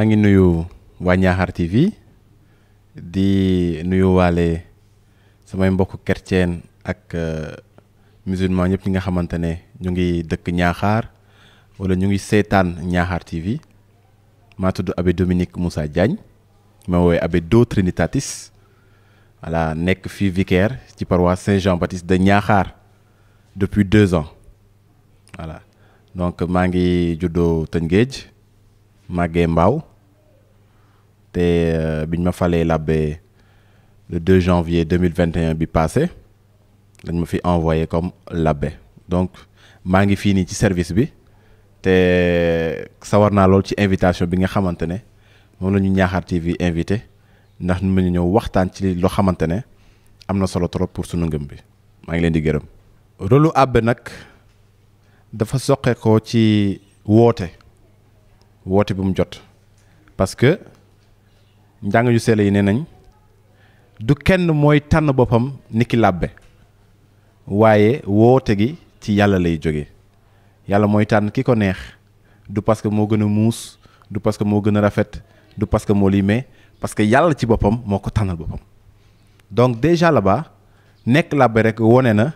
Mangi nuyu waa TV di nuyu walé samay mbokku chrétien ak euh, musulman ñëpp ñi nga xamante ñu ngi dëkk Niakhar wala ñu ngi seetaan Niakhar TV ma tuddu abbé Dominique Moussa Diagne ma woy abbé Do Trinitatis wala nek fi vicaire ci paroisse Saint-Jean-Baptiste de Niakhar depuis deux ans voilà donc mangi judo juddoo Ma mbaaw te euh, biñ ma fallu labbe le 2 janvier 2021 bi passé dañ ma fi envoyé comme labbe donc ma ngi fini service bi te euh, savoir na lool ci invitation bi nga xamante mom la ñu TV invité ndax ñu mu ñëw waxtaan ci lo xamante amna na solo trop pour sunu ngëm bi ma ngi leen di gërëm. rôle lu nak dafa soxé ko ci woté parce que njàng yu sell yi nee nañ du kenn mooy tànn boppam ni ki làbbe waaye woote gi ci yàlla lay jóge yàlla mooy parce que moo a parce que moo a du parce que moo parce que yàlla ci boppam donc déjà là-bas nekk làbbe na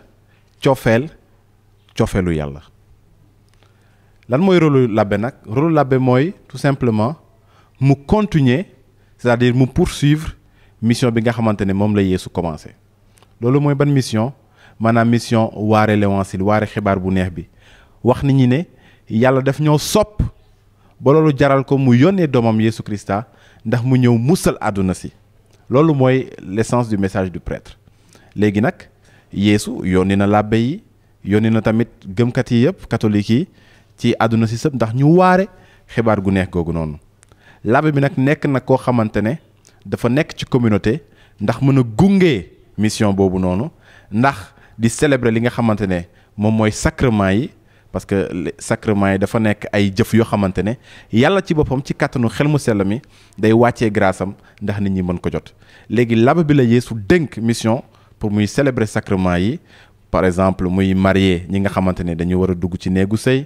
lan moy rôle labbe nak rôle moy tout simplement mu continuer c'est-à-dire mu poursuivre mission bi nga xamantene mom moom la yeesu commencé loolu mooy ban mission manam mission waare l'évangile waare xibar bu neex bi wax ni ñi ne yalla daf ñoo sop ba loolu jaral ko mu yónnee domam yesu Christa ndax mu ñew musal aduna si loolu moy l'essence du message du prêtre léegi nak yesu yoni na labbe yi yónni na tamit kat yi yëpp catholique yi ci aduna si sëpp ndax ñu waare xibaar gu neex googu noonu l'abbé bi nag nekk na koo xamante ne dafa nekk ci communauté ndax mën a gunge mission boobu noonu ndax di célébrer li nga xamante ne moom mooy sacrement yi parce que sacrement yi dafa nekk ay jëf yoo xamante ne yàlla ci boppam ci kàttanu xel mu sell mi day wàccee grâce am ndax nit ñi mën ko jot léegi l'abbé bi la Yeesu dénk mission pour muy célébrer sacrement yi par exemple muy marié ñi nga xamante ne dañu war a dugg ci néegu sëy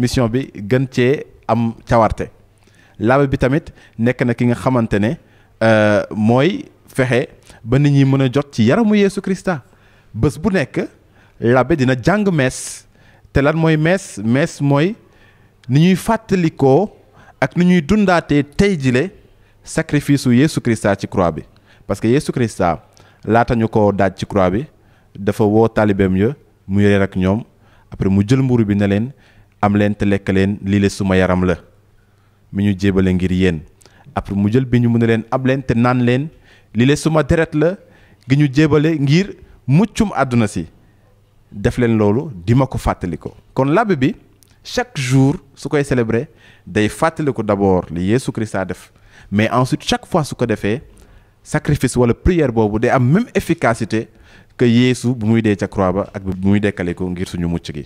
mission bi gën cee am cawarte laabe bi tamit nekk na ki nga xamante ne euh, mooy fexe ba nit ñi mën a jot ci yaramu Yeesu Krista bés bu nekk laabe dina jàng mees te lan mooy mees mees mooy ni ñuy fàttalikoo ak ni ñuy dundaatee tey jile sacrifice su Yeesu Krista ci croix bi parce que Yeesu Krista laata ñu ko daaj ci croix bi dafa woo taalibeem ya mu yore ak ñoom après mu jël mburu bi ne leen am leen te lekk leen lii la suma yaram la mu ñu jébale ngir yéen après mu jël bi ñu mu ne leen ab leen te naan leen lii la suma deret la gi ñu jébale ngir muccum àdduna si def leen loolu di ma ko fàttali ko kon làbbe bi chaque jour su koy selebre day fàttali ko d'abord li Yeesu Christ def mais ensuite chaque fois su ko defee sacrifice wala prière boobu day am même efficacité que yéesu bu muy dee ca croix ba ak bu muy dekkale ko ngir suñu mucc gi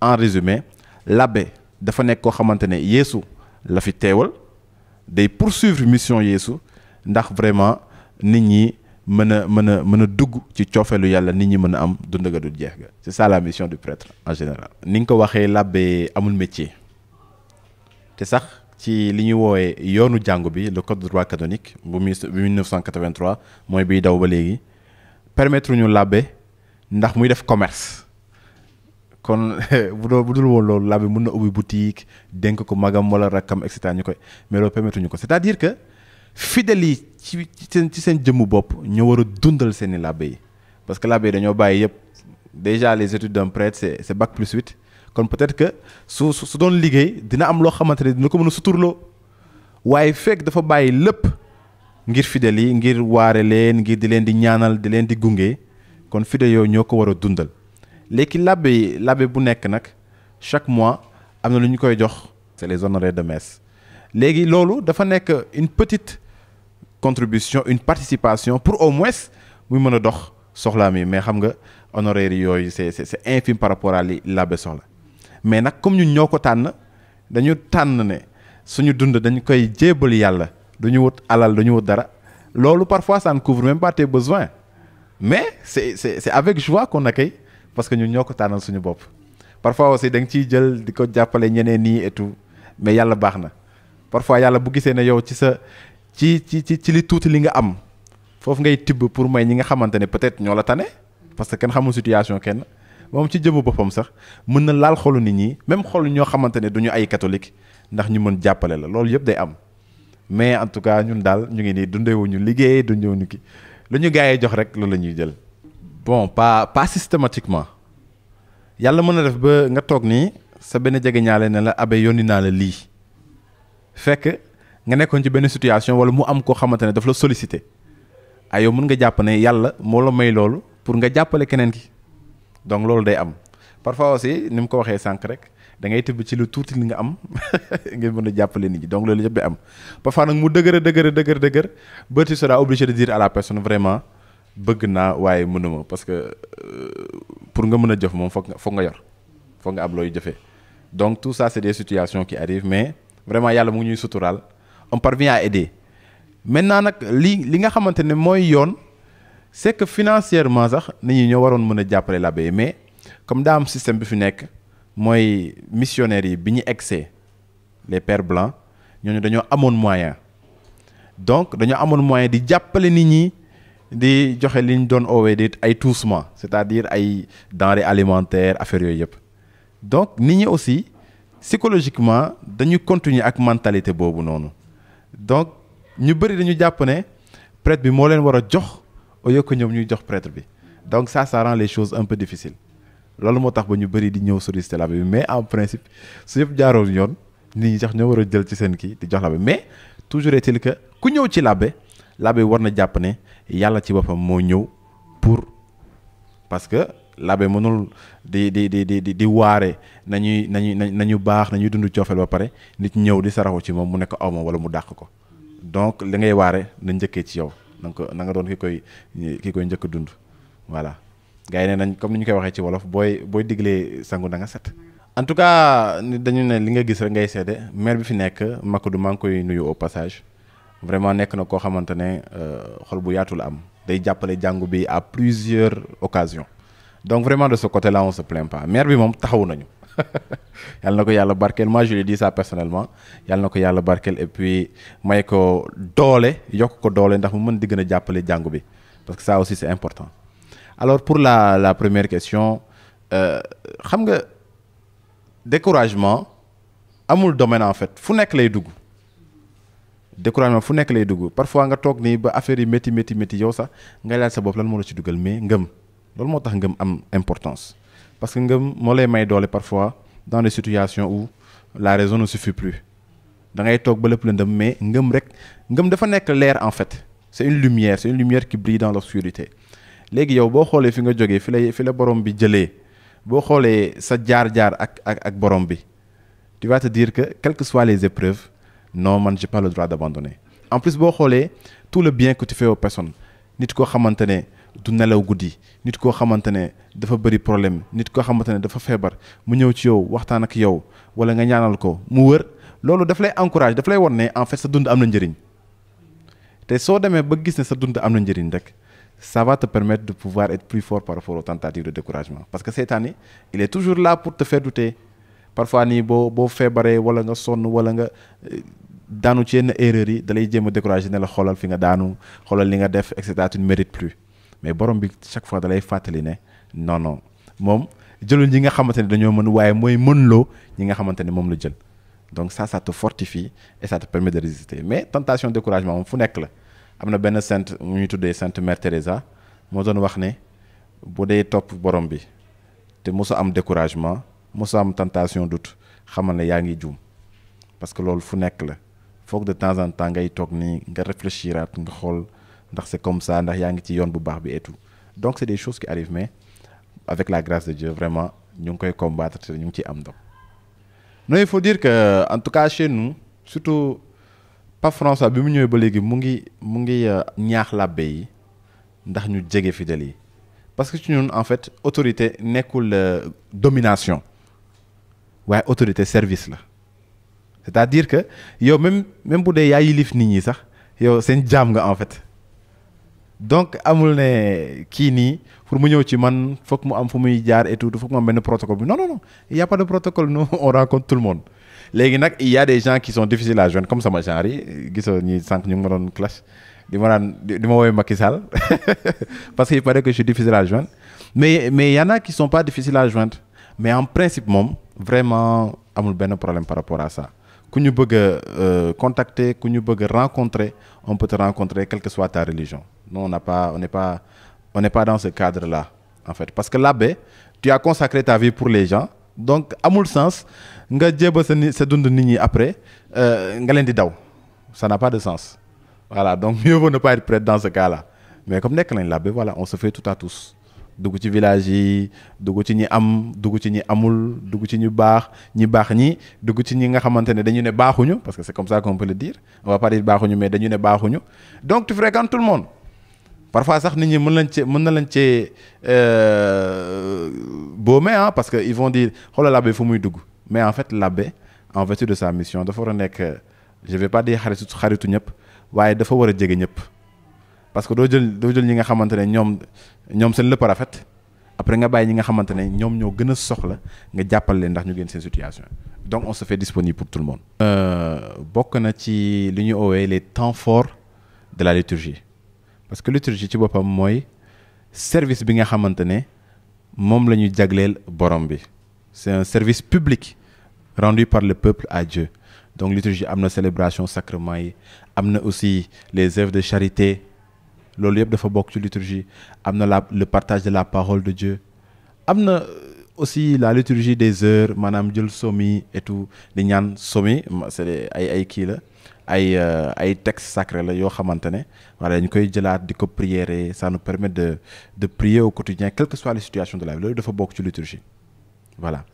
en résumé l'abbé dafa nekk koo xamante ne yeesu la fi teewal day poursuivre mission yeesu ndax vraiment nit ñi mën a mën dugg ci ciofelu yalla nit ñi mën am dund ga jeex ga c'est ça la mission du prêtre en général. ni nga ko waxee l'abbé amul métier té sax ci li ñu woowee yoonu jàngu bi le code de droit canonique bu mille neuf cent mooy biy daw ba léegi permettre ñu l'abbé ndax muy def commerce. kon bu doon bu dul woon loolu na ubbi boutique dénk ko magam wala rakkam et ñu koy mais loolu ko c'est-à-dire que fidèles yi ci seen ci seen jëmmu bopp ñoo war dundal seen i labbe parce que labbe yi dañoo bàyyi yëpp déjà les études d'un prêtre c'est c'est bac plus peut-être que su su doon liggéey dina am loo xamante ne dina ko mën a suturloo waaye fekk dafa bàyyi lépp ngir fidèles yi ngir waare leen ngir di leen di ñaanal di leen di gunge kon fidèles yooyu ñoo ko war a dundal. léegi l'abe l'abe bu nekk nag chaque mois am na lu ñu koy jox c'est les honoraires de messe léegi loolu dafa nekk une petite contribution une participation pour au moins muy mën a dox soxlaam yi mais xam nga honoraires yi c'est c'est infime par rapport à li labbe soxla mais nag comme ñun ñoo ko tànn dañu tànn ne suñu dund dañ koy jéebal yàlla du ñu wut alal du ñu wut dara loolu parfois ça ne couvre même pas tes besoins mais c'est c'est c'est avec joie qu'on accueille parce que ñun ñoko ko suñu bop parfois aussi dang ci jël diko jappalé ñeneen ni et tout mais yalla baxna parfois yalla bu gisé né yow ci sa ci ci ci li tout li nga am fofu ngay tib pour may ñi nga xamantene peut être ñola tané tane parce que ken xamul situation ken mom ci jëm bopam sax mën na laal xolu nit ñi même xolu ño xamantene duñu ay catholique ndax ñu mën jappalé la lool yëpp day am mais en tout cas ñun dal ñu ngi nii dundewuñu liggéey ñu ki lu ñu jox rek loolu lañuy jël bon pas pas systématiquement Yalla mën na def ba nga tok ni sa ben djégué ñalé na la abé yónni na la li fekk nga nekkoon ci ben situation wala mu am ko xamante ne daf la solliciter ayo ah, mën nga japp né yalla mo la may lolu pour nga jappalé kenen ki donc lolu day am parfois aussi nim ko waxé sank rek da ngay tëbb ci lu tuuti li nga am ngeen mën jappalé nit ñi donc lolu am parfois nag mu dëgër dëgër dëgër dëgër ba sera obligé de dire à la personne vraiment bëgg naa waaye mënuma parce que euh, pour nga mën a jëf moom foog nga foog nga yor foog nga am looy jëfee donc tout ça c'est des situations qui arrivent mais vraiment yàlla mu ngi ñuy suturaal on parvient à aider maintenant nag li li nga xamante ne mooy yoon c'est que financièrement sax nit ñi ñoo waroon mën a jàppale l'abbé mais comme daa am système bi fi nekk mooy missionnaires yi bi ñu egsee les pères blancs ñooñu dañoo amoon moyen donc dañoo amoon moyen di jàppale nit ñi di joxe liñ doon oowee di ay toussement c'est-à-dire ay denrées alimentaires affaire yooyu yëpp donc nit ñi aussi psychologiquement dañu continuer ak mentalité boobu noonu donc ñu bëri dañu jàpp ne prêtre bi moo leen war a jox au lieu que ñoom ñuy jox prêtre bi donc ça ça rend les choses un peu difficiles loolu moo tax ba ñu bëri di ñëw solliciter l'abbé bi mais en principe su yëpp jaaroon yoon nit ñi sax ñoo war a jël ci seen kii di jox l'abbé mais toujours est-il que ku ñëw ci labbe l'abbé war na jàpp ne yàlla ci boppam moo ñëw pour parce que l'abbé mënul di di di di di waare nañuy nañuy nañu baax nañuy dund coofeel ba pare nit ñëw di saraxu ci moom mu nekk aw ma wala mu dàq ko donc li ngay waare na njëkkee ci yow na na nga doon ki koy ki koy njëkk dund voilà. gars yi ne nañ comme ni ñu koy waxee ci wolof booy booy diglee sangu na set. en tout cas dañu ne li nga gis rek ngay seede maire bi fi nekk Makodou maa ngi koy nuyu au passage. vraiment nek na ko xamante euh xol bu yatul am day jappalé jangou bi à plusieurs occasions donc vraiment de ce côté là on se plaint pas mère, bi mom taxaw nañu yalla nako yalla barkel moi je lui dis ça personnellement yalla nako yalla barkel et puis may ko dolé yokk ko dolé ndax mu mën di gëna jappalé jangou bi parce que ça aussi c'est important alors pour la la première question euh, xam nga découragement amul domaine en fait fu nek lay dugg découragement fu nek lay dugg parfois nga tok ni ba affaire yi metti metti metti yow sax nga laaj sa bop lan mo la ci duggal mais ngëm loolu mo tax ngëm am importance parce que ngëm mo lay may doole parfois dans des situations où la raison ne suffit plus da ngay tok ba lépp lëndëm mais ngëm rek ngëm dafa nek leer en fait c'est une lumière c'est une lumière qui brille dans l'obscurité légui yow bo xolé fi nga joggé fi la fi la borom bi jëlee bo xolé sa jaar-jaar ak ak ak borom bi tu vas te dire que quelles que soient les épreuves non man j'ai pas le droit d'abandonner en plus bo xoolee tout le bien que tu fais aux personnes nit ko xamante du nelaw goudi nit ko xamante dafa bari problème nit ko xamante dafa feebar mu ñew ci yow waxtaan ak yow wala nga ñaanal ko mu wër lolu daf lay encourage daf lay won en fait sa dund am na njëriñ te soo demee ba gis né sa dund am na njëriñ rek ça va te permettre de pouvoir être plus fort par rapport aux tentatives de découragement parce que cette année, il est toujours là pour te faire douter parfois ni bo bo feebaree wala nga sonn wala nga euh, daanu ci yenn erreur yi da lay jéem a découragé ne la xoolal fi nga daanu xoolal li nga def et cetera tu ne mérite plus mais borom bi chaque fois da lay fàttali ne non non moom jëlul ñi nga xamante ne dañoo mën waaye mooy mën ñi nga xamante ne moom la jël donc ça ça te fortifie et ça te permet de résister mais tentation découragement moom fu nekk la am na benn sainte mu ñuy tuddee sainte mère Teresa moo doon wax ne bu dee topp borom bi te mosa am découragement mosa am tentation doute xamal ne yaa ngi juum parce que loolu fu nekk la faut que de temps en temps ngay toog nii nga réfléchiraat nga xool ndax c'est comme ça ndax yaangi ci yoon bu baax bi et tout donc c'est des choses qui arrivent mais avec la grâce de Dieu vraiment ñu ngi koy combattre te ñu ngi ciy am ndam. non il faut dire que en tout cas chez nous surtout pas François bi mu ñëwee ba légui mu ngi mu ngi euh, ñaax labbe yi ndax ñu jege parce que ci ñun en fait autorité nekul euh, domination Ouais, autorité service là c'est-à-dire que yo même même pour des yaa yilif ça yo sax yow en fait donc amul ne kini nii pour mu man que mu am et tout faut que protocole non non non il n'y a pas de protocole nous on rencontre tout le monde il y a des gens qui sont difficiles à joindre comme ça, ma yi qui sont sans ñu ngi ma clash parce que paraît que je suis difficile à joindre mais mais y en a qui ne sont pas difficiles à joindre mais en principe moom vraiment amul un problème par rapport à ça ku bëgg euh, contacter rencontrer on peut te rencontrer quelle que soit ta religion nous on n'a pas on n'est pas on n'est pas dans ce cadre là en fait parce que l'abbé tu as consacré ta vie pour les gens donc mon sens nga jéem sa après euh, nga ça n'a pas de sens voilà donc mieux vaut ne pas être prêt dans ce cas là mais comme l'abbé voilà on se fait tout à tous dugg ci village yi dugg ci ñi am dugg ci ñi amul dugg ci ñu baax ñi baax ñi dugg ci ñi nga xamante ne dañu ne baaxuñu parce que c'est comme ça qu'on peut le dire on va pas dire baaxuñu mais dañu ne baaxuñu donc tu fréquentes tout le monde parfois sax nit ñi mën lañ cee mën na lañ cee euh, hein, parce que ils vont dire xoolal l'abbé fu muy dugg mais en fait l'abbé en vertu de sa mission dafa war a je vais pas dire xaritu xaritu ñep waye dafa wara jégué ñep parce que do jël do jël ñi nga xamantene ñom ñom seen lépp rafet après nga bay ñi nga xamantene ñom ñoo gëna a soxla nga jappal leen ndax ñu gën seen situation donc on se fait disponible pour tout le monde. Euh, bokk na ci li ñu les temps forts de la liturgie parce que liturgie ci bopam moy service bi nga xamantene mom lañu la borom bi c'est un service public rendu par le peuple à Dieu donc liturgie amna célébration sacrement amna aussi les œuvres de charité loolu yëpp dafa bokk ci liturgie am na la le partage de la parole de Dieu am na euh, aussi la liturgie des heures maanaam jël somi et tout di ñaan somi c'est ay ay kii la ay euh, ay texte sacré la yoo xamante ne wala dañ koy jëlaat di ko ça nous permet de de prier au quotidien quelle que soit la situation de la vie loolu dafa bokk ci liturgie voilà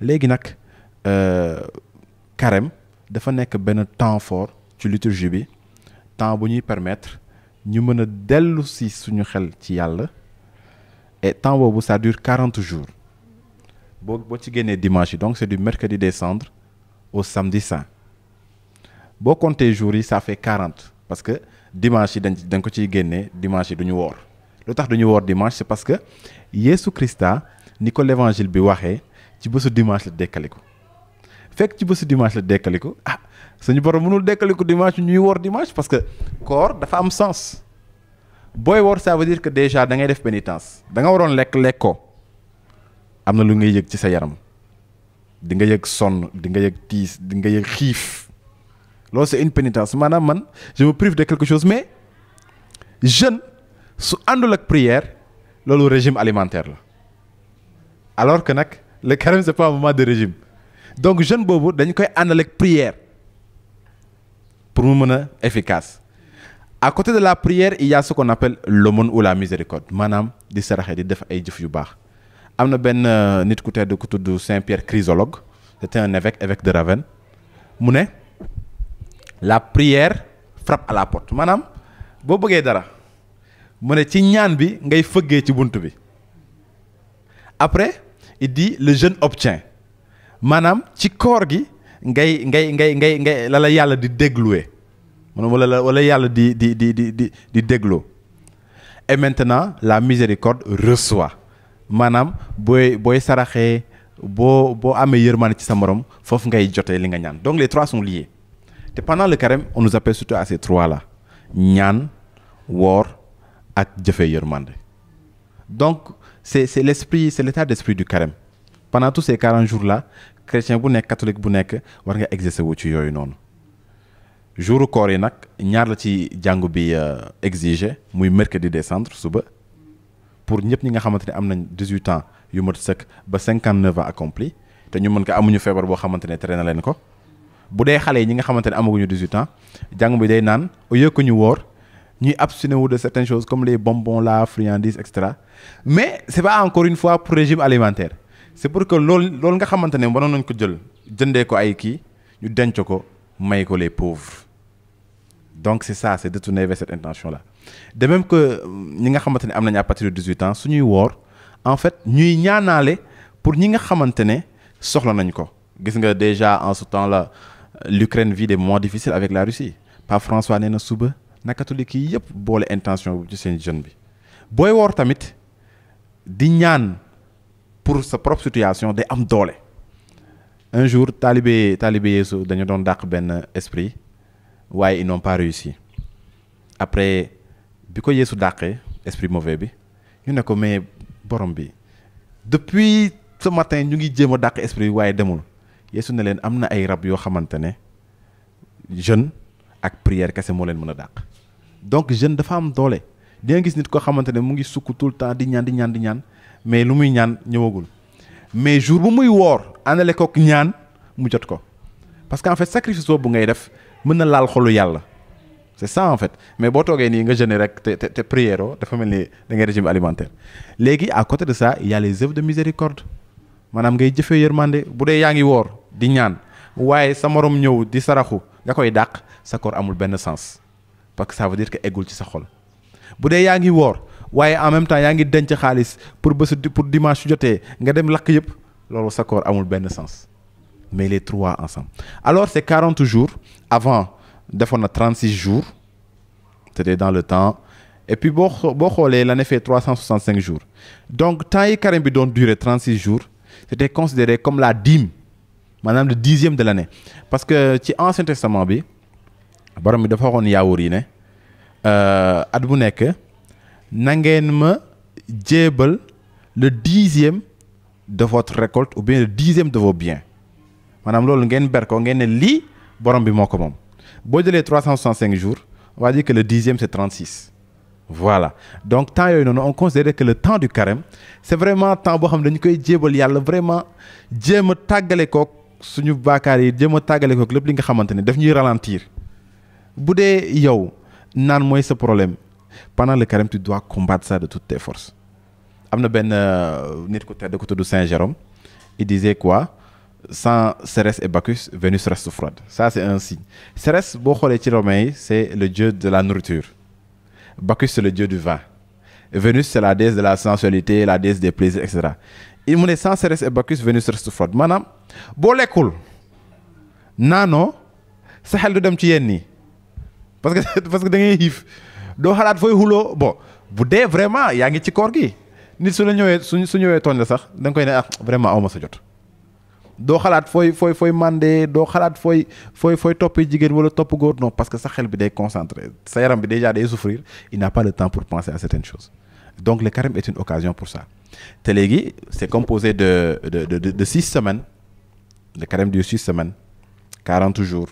léegi nag euh, carême dafa nekk benn temps fort ci liturgie bi temps bu ñuy permettre nous avons a dellu si suñu xel ci le et temps ça dure 40 jours Si ci dimanche donc c'est du mercredi décembre au samedi saint boo les jours ça fait 40 parce que dimanche yi dañ dañ dimanche yi du ñu woor lu tax du dimanche c'est parce que Jésus Christa Nicolas ko l' évangile bi waxee ci dimanche fekk ci bésu dimanche la dekkaliku ah suñu borom mënul dekkaliku dimanche ñuy wor dimanche parce que koor dafa am sens booy wor ça veut dire que déjà da ngay def pénitence da nga waroon lekk lekkoo am na lu ngay yëg ci sa yaram di nga yëg sonn di nga yëg tiis di nga yëg xiif loolu c'est une pénitence maanaam man je me prive de quelque chose mais jeûne su àndul ak prière loolu régime alimentaire la alors que nag le carême c'est pas un moment de régime donc jeune Bobo, dañ koy andal ak prière pour mu mën efficace à côté de la prière il y a ce qu'on appelle l'aumône ou la miséricorde manam di saraxé di def ay jëf yu bax amna ben euh, nit ku tedd ku Saint-Pierre Chrysologue c'était un évêque évêque de Ravenne mu la prière frappe à la porte Manam, bo bëggé dara mu ne ci ñaan bi ngay fëggé ci buntu bi après il dit le jeune obtient Manam, ci koor gi ngay ngay ngay ngay ngay la la di dégluwee maanaam wala wala yalla di di di di di di et maintenant la miséricorde reçoit manam boy boy saraxé bo bo amé yermane ci sa morom fof ngay jotee li nga ñaan donc les trois sont liés te pendant le carême on nous appelle surtout à ces trois là ñaan wor ak jëfé yërmande donc c'est c'est l'esprit c'est l'état d'esprit du carême pendant tous ces 40 jours là chrétien bu catholique bu nek, war nga exercer wu ci yooyu non. jour koori nak ñaar la ci jàngu bi euh, exiger muy mercredi décembre suba pour ñepp ñi nga xamante ne am nañ dix ans yu mat sëkk ba 59 ans accompli te ñu mën ko amuñu feebar bo xamante ne na leen ko bu dee xale ñi nga xamante amaguñu 18 ans jàng bi day naan o lieu ñu wor ñuy abstiner wu de certaines choses comme les bonbons la friandises etc. mais c'est pas encore une fois pour régime alimentaire c'est pour que loolu loolu nga xamante ne waroon nañ ko jël jëndee ko ay kii ñu denc ko may ko les pauvres donc c'est ça c'est tourner vers cette intention là de même que ñi nga xamante ne am à partir de 18 ans suñuy woor en fait ñuy ñaanaale pour ñi nga xamante ne soxla nañ ko gis nga déjà en ce temps là l'Ukraine vit des mois difficiles avec la Russie pas François nee na suba na catholique yi yëpp boole intention bu ci seen jeune bi booy woor tamit di ñaan pour sa propre situation de am un jour talibé talibé Yeesu dañu don dak ben esprit waye ils n'ont pas réussi après biko est sous esprit mauvais bi ñu ne ko mais depuis ce matin ñu ngi esprit waye demul ne leen amna ay ak prière kasse mo leen donc jeune dafa am dañu gis nit ko xamantene mu ngi tout le temps mais lu muy ñaan ñëwagul mais jour bu muy woor àndale de ñaan mu jot ko parce qu'en fait, fait sacrifice boobu ngay def c'est ça en fait mais boo toogee nga te te régime alimentaire à côté de ça il y a les œuvres de miséricorde maanaam ngay jëfee yërmande bu dee yaa ngi woor di ñaan waaye sa morom ñëw di saraxu koy sa sens parce que ça veut dire que ci sa xol waaye en même temps yaa ngi denc xaalis pour pour dimanche jotee nga dem lakk yëpp loolu sa koor amul benn sens mais les trois ensemble alors c'est quarante jours avant defoon na trente six jours c'était dans le temps et puis boo boo xoolee l'année fait trois cent soixante cinq jours donc temps yi karim bi doon durer trente six jours c'était considéré comme la dîme maanaam le dixième de l'année parce que ci ancien testament bi borom bi dafa waxoon yaawur yi ne euh, at bu nekk na Djebel ma le dixième de votre récolte ou bien le dixième de vos biens Madame, loolu ngeen berko ko li borom bi moko mom. Bo boo 365 jours on va dire que le dixième c'est 36. voilà donc temps yooyu on considère que le temps du carême c'est vraiment temps bo xam dañ koy jéebal yalla vraiment djema tagalé ko suñu bakari djema tagalé ko lepp li nga xamante daf ñuy ralentir bu yow nan moy ce problème pendant le carême tu dois combattre ça de toutes tes forces Amna Ben, de Saint Jérôme il disait quoi sans Cérès et Bacchus Vénus reste froide ça c'est un signe Cérès c'est le dieu de la nourriture Bacchus c'est le dieu du vin Vénus c'est la déesse de la sensualité la déesse des plaisirs etc il me sans Cérès et Bacchus Vénus reste froide Maintenant, boo lekkul naanoo Nano, c'est pas dem ci yenn parce que parce que da ngay do xalaat fooy hulo bon bu dee vraiment yaa ngi ci koor gi nit su la ñëwee su su ñëwee tooñ sax da nga koy ne ah vraiment awma sa jot. doo xalaat fooy fooy fooy mandé doo xalaat fooy fooy fooy toppee jigéen wala topp góor non parce que sa xel bi day concentré sa yaram bi déjà day souffrir il n'a pas le temps pour penser à certaines choses donc le carême est une occasion pour ça te léegi c'est composé de de de de, de six semaines le carême dure six semaines quarante jours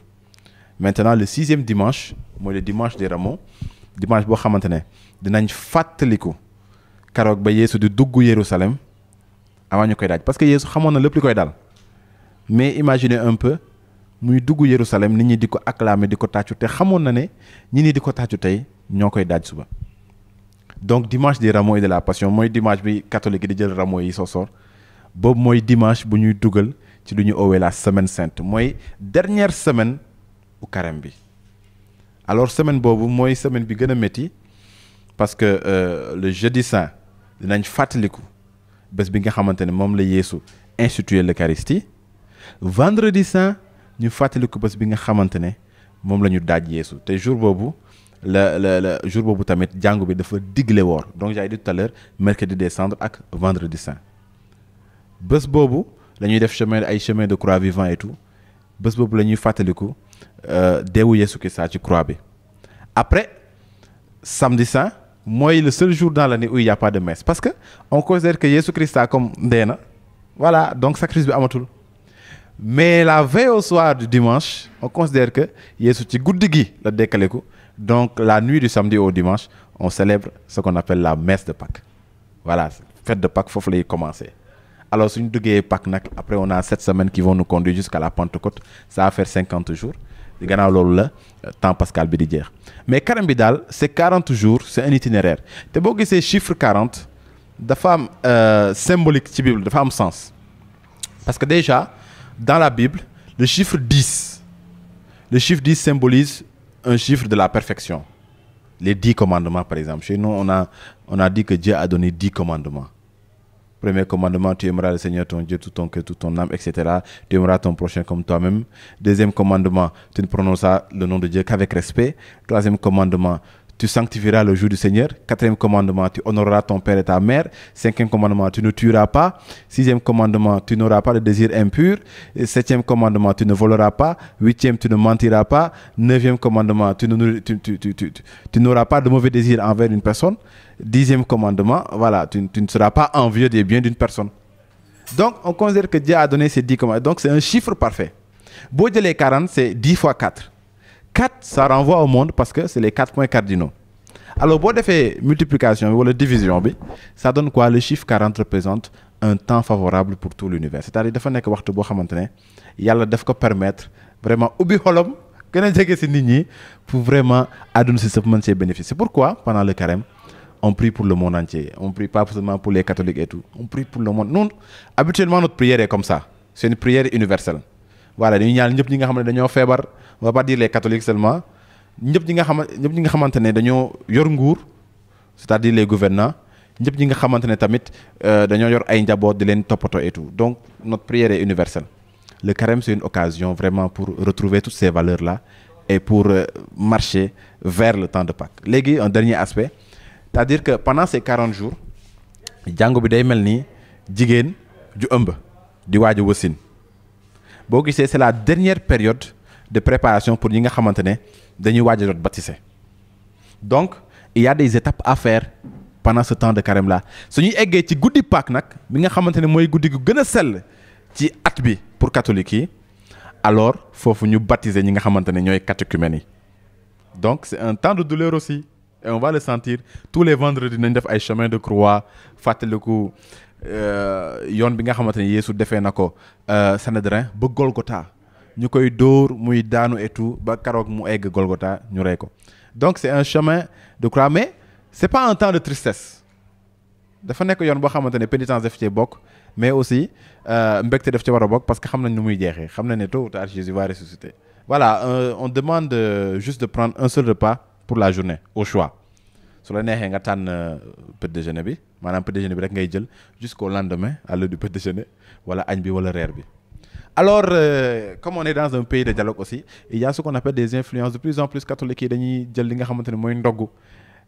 maintenant le sixième dimanche mooy le dimanche des Rameaux dimanche boo xamante ne dinañ fàttaliku karoog ba yeesu di dugg Yerusalem avant ñu koy daaj parce que yeesu xamoon na lépp li koy daal mais imaginez un peu muy dugg Yerusalem nit ñi di ko acclamer di ko tàccu te xamoon na ne ñi ni di ko tàccu tey ñoo koy daaj suba. donc dimanche des rameaux et de la passion mooy dimanche bi catholique yi di jël rameaux yi sosoor boobu mooy dimanche bu ñuy dugal ci lu ñu owee la semaine sainte mooy dernière semaine u carême bi alors semaine bobu moy semaine bi gëna metti parce que euh, le jeudi saint dinañ fàttaliku bés bi nga xamantene mom la Yeesu institué l'Eucharistie vendredi saint ñu fàttaliku bés bi nga xamantene mom lañu daj ñu Té jour bobu le le le jour bobu tamit jàngu bi dafa digle wor. donc j'ai dit tout à l'heure mercredi des cendres ak vendredi saint bés bobu lañuy def chemin ay chemin de croix vivant et tout bés bobu lañuy ñuy où Jésus Christ ça tu bien après samedi saint C'est le seul jour dans l'année où il n'y a pas de messe parce que on considère que Jésus Christ a comme voilà donc crise bi amatul mais la veille au soir du dimanche on considère que Jésus tu gi la donc la nuit du samedi au dimanche on célèbre ce qu'on appelle la messe de Pâques voilà fête de Pâques il commencer alors nous Pâques après on a sept semaines qui vont nous conduire jusqu'à la Pentecôte ça va faire 50 jours gannaaw loolu la temps pascal bi mais Karim bi c'est 40 jours c'est un itinéraire te boo gisee chiffre 40 dafa am euh, symbolique ci bible sens parce que déjà dans la bible le chiffre 10 le chiffre 10 symbolise un chiffre de la perfection les dix commandements par exemple chez nous on a on a dit que Dieu a donné 10 commandements Premier commandement, tu aimeras le Seigneur ton Dieu, tout ton cœur, tout ton âme, etc. Tu aimeras ton prochain comme toi-même. Deuxième commandement, tu ne prononceras le nom de Dieu qu'avec respect. Troisième commandement, tu sanctifieras le jour du Seigneur. Quatrième commandement, tu honoreras ton père et ta mère. Cinquième commandement, tu ne tueras pas. Sixième commandement, tu n'auras pas de désir impur. septième commandement, tu ne voleras pas. Huitième, tu ne mentiras pas. Neuvième commandement, tu n'auras pas de mauvais désir envers une personne. Dixième commandement, voilà, tu, ne seras pas envieux des biens d'une personne. Donc, on considère que Dieu a donné ces dix commandements. Donc, c'est un chiffre parfait. Bouddha les 40, c'est 10 fois 4. 4 ça renvoie au monde parce que c'est les quatre points cardinaux alors pour la multiplication ou la division ça donne quoi le chiffre 40 représente un temps favorable pour tout l'univers c'est-à-dire dafa nekk waxtu boo xamante daf ko permettre vraiment au biholom a pour vraiment adonner ce moment C'est pourquoi pendant le carême on prie pour le monde entier on prie pas seulement pour les catholiques et tout on prie pour le monde Nous, habituellement notre prière est comme ça c'est une prière universelle voilà dañuy ñaan ñëpp ñi nga xam ne dañoo feebar va pas dire les catholiques seulement ñëpp ñi nga xam ñëpp ñi nga xamante dañoo yor nguur c'est-à-dire les gouvernants ñëpp ñi nga nous ne tamit euh, dañoo yor ay njaboot di leen choses et tout donc notre prière est universelle le carême c'est une occasion vraiment pour retrouver toutes ces valeurs là et pour euh, marcher vers le temps de Pâques légui un dernier aspect c'est-à-dire que pendant ces 40 jours jàngu bi day mel ni jigéen ju ëmb di boo gisee c'est la dernière période de préparation pour ñi nga xamante ne dañuy waaj a donc il y a des étapes à faire pendant ce temps de carême là suñu ñuy eggee ci guddi Pâques nag bi nga xamante ne mooy guddi gu gën a ci at bi pour catholique yi alors foofu ñu baptiser ñi nga xamante ne ñooy catéchumènes yi donc c'est un temps de douleur aussi et on va le sentir tous les vendredis nous def ay chemin de croix fàttaliku euh, yon bi nga xamante yesu defé nako euh sanedrin Sanhédrin ba Golgotha ñukoy koy muy daanu et tout ba karoog mu egg Golgotha ñu ko donc c'est un chemin de croix mais c'est pas un temps de tristesse dafa nek yoon bo xamante ne pénitence daf cee bok mais aussi euh, mbégte def ci war bok parce que xam nu muy jeexee xam né tôt Jésus va ressusciter voilà euh, on demande juste de prendre un seul repas pour la journée au choix su la neexee nga euh, petit déjeuner bi maanaam petit déjeuner bi rek ngay jusqu'au lendemain à l'heure du petit déjeuner voilà un bi wala bi alors euh, comme on est dans un pays de dialogue aussi il y a ce qu'on appelle des influences de plus en plus catholiques qui dañuy jël li nga xamante ne mooy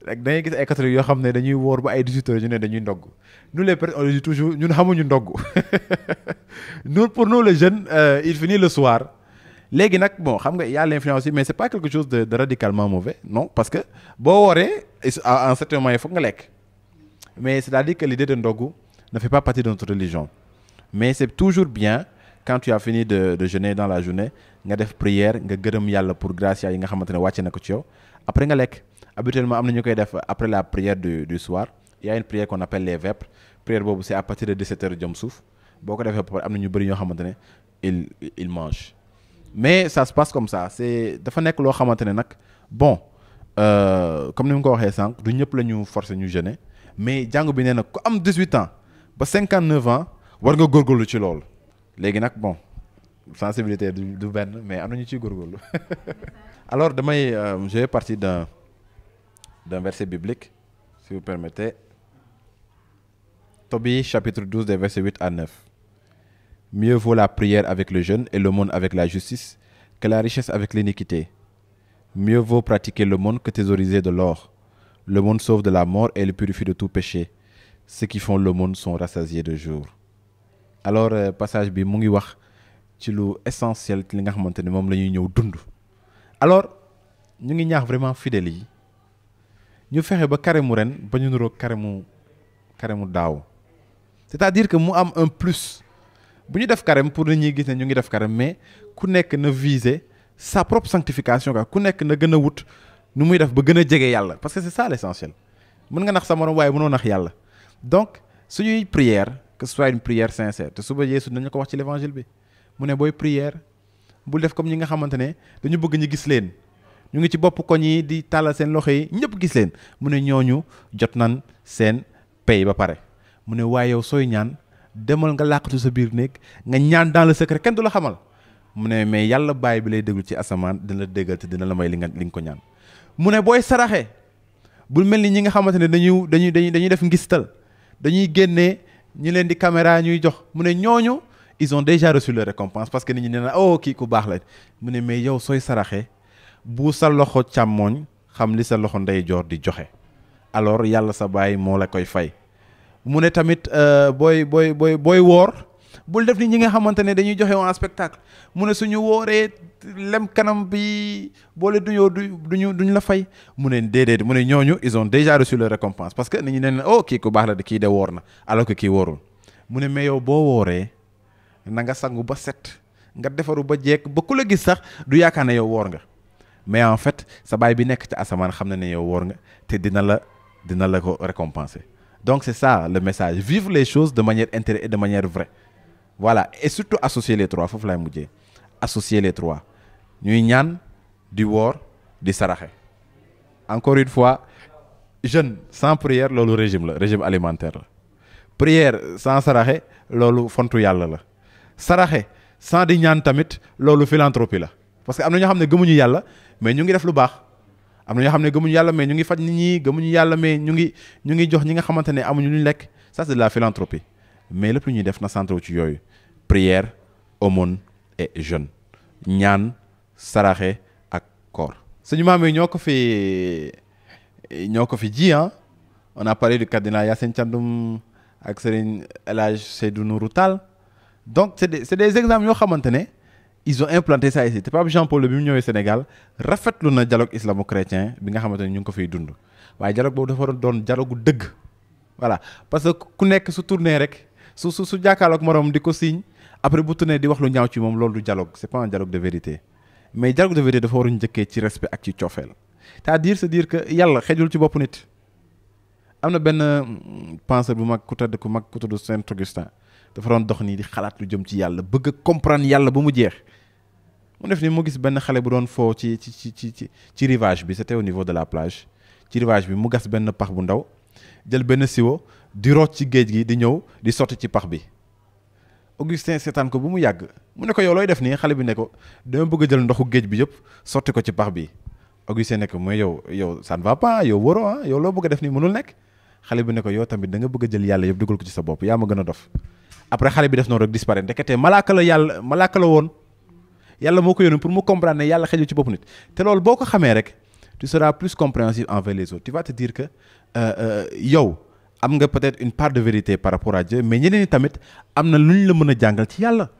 rek dañuy gis ay catholiques yo xam dañuy wor ba ay 18 h ñu dañuy nous les on dit toujours ñun xamuñu ndogg nous pour nous les jeunes euh, il finit le soir il bon xam y a l'influence mais c'est pas quelque chose de, radicalement mauvais non parce que on wooree en certain moment tu nga lek mais c'est-à-dire que l'idée de ndogu ne fait pas partie de notre religion mais c'est toujours bien quand tu as fini de jeûner dans la journée nga def prière nga gërëm yalla pour grâce yi nga xamantene ne nako ci yow après nga habituellement amna après la prière du soir il y a une prière qu'on appelle les vêpres prière bobu c'est à partir de 17 h du souf Si tu amna ñu bari ñoo xamantene il il mange mais ça se passe comme ça c'est dafa nek lo xamantene ne bon euh, comme ni mu ko waxe sank du ñëpp lañu forcer ñu gêner, mais jàngu bi neena ko am 18 ans ba 59 ans war nga góorgóorlu ci lool légui nak bon sensibilité du du mais am ñu alors damay euh, je vais partir d'un d'un verset biblique si vous permettez Tobie chapitre 12 des versets 8 à 9 Mieux vaut la prière avec le jeûne et le monde avec la justice que la richesse avec l'iniquité. Mieux vaut pratiquer le monde que thésauriser de l'or. Le monde sauve de la mort et le purifie de tout péché. Ceux qui font le monde sont rassasiés de jour. alors euh, passage bi essentiel li nga mom lañuy alors ñu ngi ñaax vraiment fidèles yi ñu fexé ba Nous ren ba ñu c'est-à-dire que mu am un plus bu ñu def carême pour nit ñi gis ne ñu ngi def carême mais ku nekk na viser sa propre sanctification quoi ku nekk na gëna wut nu muy def ba gëna a yalla parce que c'est ça l'essentiel mën nga nax sa morom waaye mënoo nax yalla donc suñuy prière que ce soit une prière sincère te suba yesu dañ ko wax ci l'évangile bi mu ne boy prière bu def comme ñi nga xamante dañu bëgg ñu gis leen ñu ngi ci bop koñ yi di talal seen loxo yi ñëpp gis leen mu ne ñoñu jot nan seen pay ba paré mu ne way yow soy ñaan demal nga làqatu sa biir néeg nga ñaan dans le secret kenn du la xamal mu ne mais yàlla baay bi lay déglu ci asamaan dina la déggal te dina la may li nga li ko ñaan mu ne booy saraxee bu mel ni ñi nga xamante ne dañuy dañuy dañuy dañuy def ngistal dañuy génnee ñu leen di caméra ñuy jox mu ne ñooñu ison ont déjà reçu leur récompense parce que nit ñi nee na oh kii ku baax la mu ne mais yow sooy saraxe bu sa loxo càmmooñ xam li sa loxo ndeyjoor di joxe alors yàlla sa baay moo la koy fay. mu ne tamit euh, booy booy booy booy woor bul def ni ñi nga xamante ne dañuy joxe en spectacle mu ne suñu wooree lem kanam bi boole du yoo du duñu duñ la fay mu ne déedéet mu ne ñooñu ils ont déjà reçu leur récompense parce que nit ñi ne oh kii ku baax la de kii de woor na alors que kii woorul mu ne mais yow boo wooree na nga sangu ba set nga defaru ba jekk ba ku la gis sax du yaakaar ne yow woor nga mais en fait sa baay bi nekk ci asamaan xam na ne yow woor nga te dina la dina la ko récompenser Donc c'est ça le message. Vivre les choses de manière intérieure et de manière vraie. Voilà. Et surtout associer les trois. Fofu la Associer les trois. Ñuy ñaan, des wor, di saraxé. Encore une fois, jeûne sans prière c'est régime régime alimentaire prière sans sarahé, le fontu de la Sarahé, sans di tamit le philanthropie la parce que am na gens qui ne mais ñu ngi def lu mais ñu ngi fajj nit ñi ñu ngi ça c'est de la philanthropie mais le lu def na centre ci prière aumône et jeûne ñaan saraxé ak koor mamé ñoko fi ah. on a parlé du cardinal Yacine Thiandoum ak Serigne El donc c'est des des exemples ils ont implanté ça ici te pas Jean Paul le mu ñëwee Sénégal rafetlu na dialogue islamo-chrétien bi nga xamante ni ñu ngi ko fiy dund waaye dialogue boobu dafa doon dialogue dëgg voilà parce que ku nekk su tourné rek su su su jàkkaarloog moroom di ko signe après bu tourné di wax lu ñaaw ci moom loolu dialogue c'est pas un dialogue de vérité mais dialogue de vérité dafa waruñu njëkkee ci respect ak ci coofeel c'est-à-dire c'est dire que Yalla, xejul ci bopp nit am na benn euh, penseur bu mag ku tedd ku mag ku tudd Saint Augustin dafa doon dox nii di xalaat lu jëm ci yàlla bëgg a yàlla ba mu jeex mu def nii mu gis benn xale bu doon foo ci ci ci ci ci rivage bi sa au niveau de la plage ci rivage bi mu gas benn pax bu ndaw jël benn siwo di root ci géej gi di ñëw di sotti ci pax bi Augustin seetaan ko bu mu yàgg mu ne ko yow looy def nii xale bi ne ko dama bëgg jël ndoxu géej bi yëpp sotti ko ci pax bi Augustin ne ko mooy yow yow ça ne yow wóoroo ah yow loo bëgg a def nii mënul nekk xale bi ne yow tamit da nga bëgg jël yàlla yëpp dugal ko ci sa bopp yaa ma gën a dof après xale bi def noonu rek disparaître ndekete malaka la yalla malaka la won yalla moko ko pour mu comprendre yalla yàlla ci bopp nit té lol boko xamé rek tu seras plus compréhensif envers les autres tu vas te dire que euh, euh, yow am nga peut-être une part de vérité par rapport à Dieu mais ñeneen ñi tamit amna luñ la mëna a jàngal ci yalla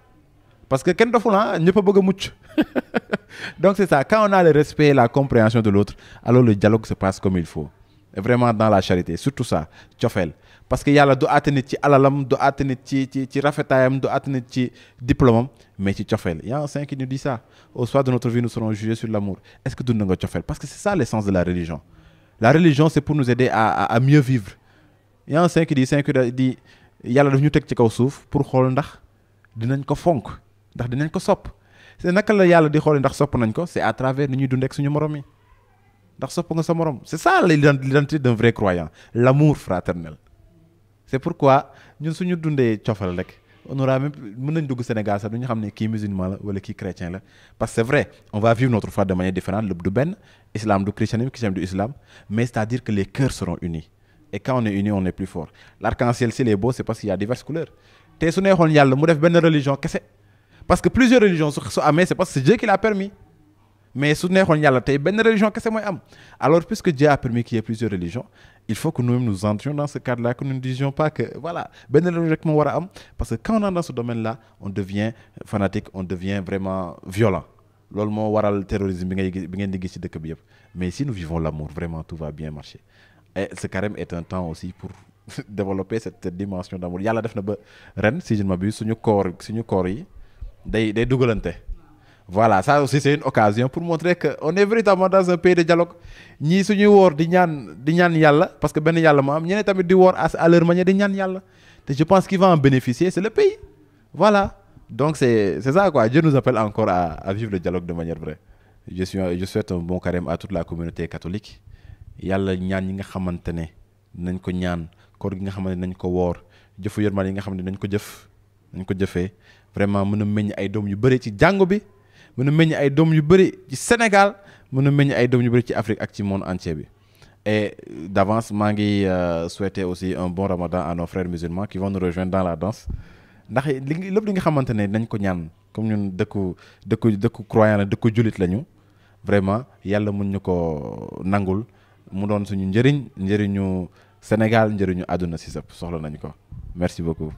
parce que kenn doful ah, ñepp bëgg mucc donc c'est ça quand on a le respect et la compréhension de l'autre alors le dialogue se passe comme il faut vraiment dans la charité surtout ça tiofel parce que yàlla du àtte ci alalam du àtte ci ci ci rafetaayam du ci diplôme mais ci cofeel y a un saint qui nous dit ça au soir de notre vie nous serons jugés sur l'amour est-ce que dund nga cofeel parce que c'est ça l'essence de la religion la religion c'est pour nous aider à à mieux vivre Il y a un saint qui dit saint qui dit yàlla daf ñu teg ci kaw suuf pour xool ndax dinañ ko fonk ndax dinañ ko sopp c'est naka la yàlla di ndax sopp nañ ko c'est à travers ni ñuy dund suñu morom yi ndax sopp nga sa morom c'est ça l'identité d'un vrai croyant l'amour fraternel c'est pourquoi ñun suñu dundee cofal rek on aura même mën nañ dugg Sénégal sax duñu xam musulman la wala kii chrétien parce que c'est vrai on va vivre notre foi de manière différente l'Islam du benn islam du christianisme christianisme du islam mais c'est-à-dire que les cœurs seront unis et quand on est unis on est plus fort l'arc-en-ciel s'il est beau c'est parce qu'il y a diverses couleurs te su neexoon yàlla mu def benn religion kese parce que plusieurs religions sont amées, c'est parce que c'est Dieu qui l'a permis mais su y a tey religion que mon am alors puisque Dieu a permis qu'il y ait plusieurs religions il faut que nous-mêmes nous entrions dans ce cadre-là que nous ne disions pas que voilà a religion que religion am parce que quand on est dans ce domaine-là on devient fanatique on devient vraiment violent loolu moo waral terrorisme bi bi mais si nous vivons l'amour vraiment tout va bien marcher et ce carême est un temps aussi pour développer cette dimension d'amour il def na ba si je ne m'abuse suñu corps suñu voilà ça aussi c'est une occasion pour montrer que on est véritablement dans un pays de dialogue ni suñuy woor di ñaan di ñaan parce que benn yàlla moo am ñeneen tamit di à leur manière di ñaan Et je pense qu'il va en bénéficier c'est le pays voilà donc c'est c'est ça quoi Dieu nous appelle encore à, à vivre le dialogue de manière vraie je suis je souhaite un bon carême à toute la communauté catholique yàlla ñaan yi nga xamante ne nañ ko ñaan koor gi nga xamante nañ ko woor jëfu yërmaan nga xam nañ ko jëf nañ ko vraiment mën a meññ ay doom yu bëri ci jàngo bi mën a meññ ay doom yu bëri ci Sénégal mën a meññ ay doom yu bëri ci Afrique ak ci monde entier bi et d'avance maa ngi euh, souhaiter aussi un bon ramadan à nos frères musulmans qui vont nous rejoindre dans la danse ndax li lépp li nga xamante ne nañ ko ñaan comme ñun dëkku dëkku dëkku croyant la dëkku jullit lañu vraiment yàlla mun ñu ko nangul mu doon suñu njëriñ njëriñu Sénégal njëriñu aduna si sëpp soxla nañ ko merci beaucoup